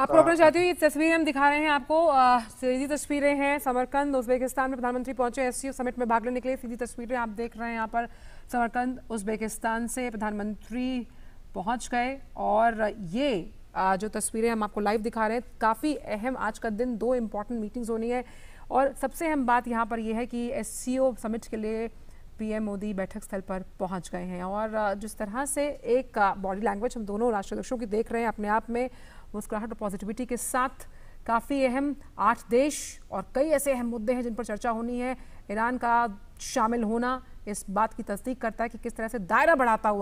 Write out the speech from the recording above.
आप हाँ। रोकना चाहते हो ये तस्वीरें हम दिखा रहे हैं आपको सीधी तस्वीरें हैं समरकंद उज्बेकिस्तान में प्रधानमंत्री पहुंचे एस समिट में भाग लेने के लिए सीधी तस्वीरें आप देख रहे हैं यहाँ पर समरकंद उज्बेकिस्तान से प्रधानमंत्री पहुंच गए और ये आ, जो तस्वीरें हम आपको लाइव दिखा रहे हैं काफ़ी अहम आज का दिन दो इम्पॉर्टेंट मीटिंग्स होनी है और सबसे अहम बात यहाँ पर यह है कि एस समिट के लिए पीएम मोदी बैठक स्थल पर पहुंच गए हैं और जिस तरह से एक बॉडी लैंग्वेज हम दोनों राष्ट्राध्यक्षों की देख रहे हैं अपने आप में मुस्कुराहट और पॉजिटिविटी के साथ काफ़ी अहम आठ देश और कई ऐसे अहम मुद्दे हैं जिन पर चर्चा होनी है ईरान का शामिल होना इस बात की तस्दीक करता है कि किस तरह से दायरा बढ़ाता हुआ